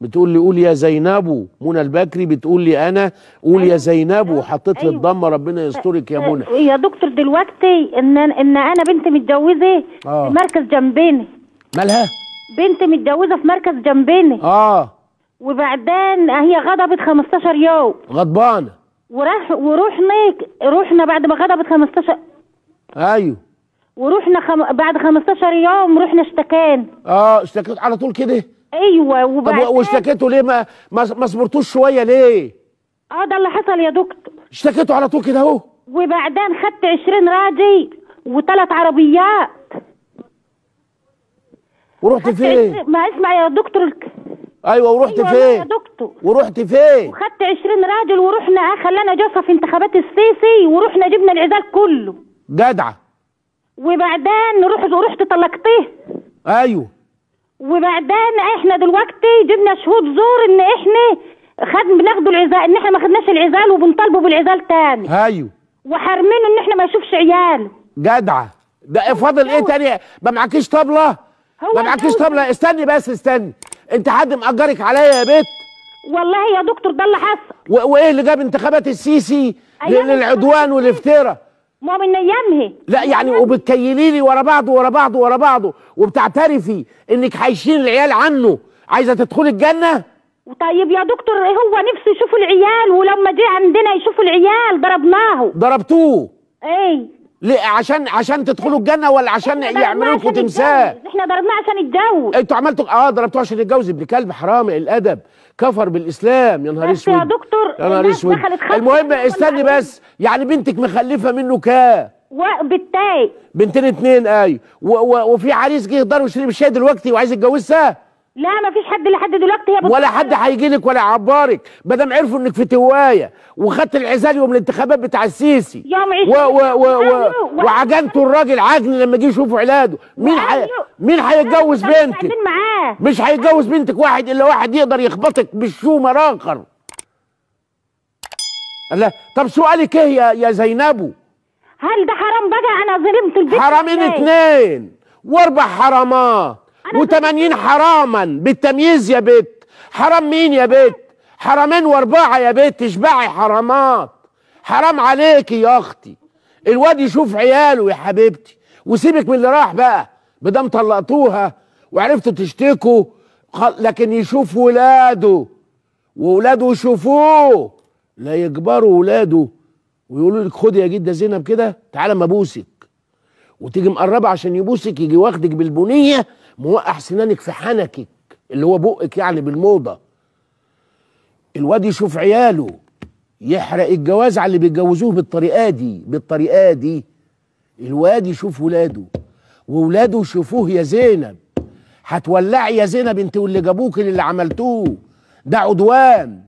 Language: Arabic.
بتقول لي قول يا زينبو منى البكري بتقول لي انا قول يا أيوة. زينبو أيوة. حطيت لي الضمه ربنا يسترك يا منى يا دكتور دلوقتي ان ان انا بنت متجوزه آه. في مركز جنبيني مالها بنت متجوزه في مركز جنبيني اه وبعدين هي غضبت 15 يوم غضبانه وراح ورحنا رحنا بعد ما غضبت 15 ايوه ورحنا خم... بعد 15 يوم رحنا اشتكينا اه اشتكيت على طول كده ايوه وبعدين طب واشتكيتوا ليه ما ما صبرتوش شويه ليه؟ اه ده اللي حصل يا دكتور اشتكيتوا على طول كده اهو وبعدين خدت 20 راجل وثلاث عربيات ورحت فين؟ ما اسمع يا دكتور الك... ايوه ورحت أيوة فين؟ يا دكتور ورحت فين؟ وخدت 20 راجل ورحنا خلانا جوفه في انتخابات السيسي ورحنا جبنا العزال كله جدعه وبعدين رحت ورحت طلقتيه ايوه وبعدين احنا دلوقتي جبنا شهود زور ان احنا خد بناخدوا العزال ان احنا ما خدناش العزال وبنطالبوا بالعزال تاني ايوه وحارمينه ان احنا ما يشوفش عياله جدعه ده إيه فاضل ايه تاني ما معكيش طبله ما معكيش طبله استني بس استني انت حد مأجرك عليا يا بت والله يا دكتور ده اللي حصل وايه اللي جاب انتخابات السيسي للعدوان والافتراء ما من ايامها لا يعني وبتكيلي لي ورا بعضه ورا بعضه ورا بعضه وبتعترفي انك عايشين العيال عنه عايزه تدخلي الجنه طيب يا دكتور إيه هو نفسه يشوف العيال ولما جه عندنا يشوف العيال ضربناه ضربتوه ايه ليه عشان عشان تدخلوا الجنه ولا عشان يعملوا لكم تمثال احنا ضربناه عشان يتجوز انتوا عملتوا اه ضربتوه عشان يتجوز ابن كلب حرام الادب كفر بالاسلام يا نهار اسود يا دكتور يا نهار اسود المهم استني بس يعني بنتك مخلفه منه كام وبالتالي بنتين اتنين ايوه وفي عريس جه يقدر يشرب الشاي دلوقتي وعايز يتجوزها لا ما فيش حد لحد دلوقتي هي ولا حد هيجي لك ولا يعبرك ما دام عرفوا انك في توايه وخدت العزال يوم الانتخابات بتاع السيسي يوم و و و و أيوه. وعجنتوا الراجل عجن لما جه يشوفوا علاده مين حي... أيوه. مين هيتجوز بنتك مش هيتجوز بنتك واحد الا واحد يقدر يخبطك بالشوم راقر لا طب سؤالك ايه يا يا زينبو هل ده حرام بقى انا ظلمت البنت حرامين اتنين واربع حرامات و80 حراما بالتمييز يا بت حرام مين يا بت حرامين واربعه يا بت اشبعي حرامات حرام عليكي يا اختي الواد يشوف عياله يا حبيبتي وسيبك من اللي راح بقى بدام طلقتوها وعرفتوا تشتكوا لكن يشوف ولاده وولاده يشوفوه لا يكبروا ولاده ويقولوا لك خد يا جده زينب كده تعالى ما ابوسك وتيجي مقربه عشان يبوسك يجي واخدك بالبنيه موقع سنانك في حنكك اللي هو بقك يعني بالموضه الواد يشوف عياله يحرق الجواز على اللي بيتجوزوه بالطريقه دي بالطريقه دي الواد يشوف ولاده وولاده يشوفوه يا زينب هتولعي يا زينب انت واللي جابوك اللي عملتوه ده عدوان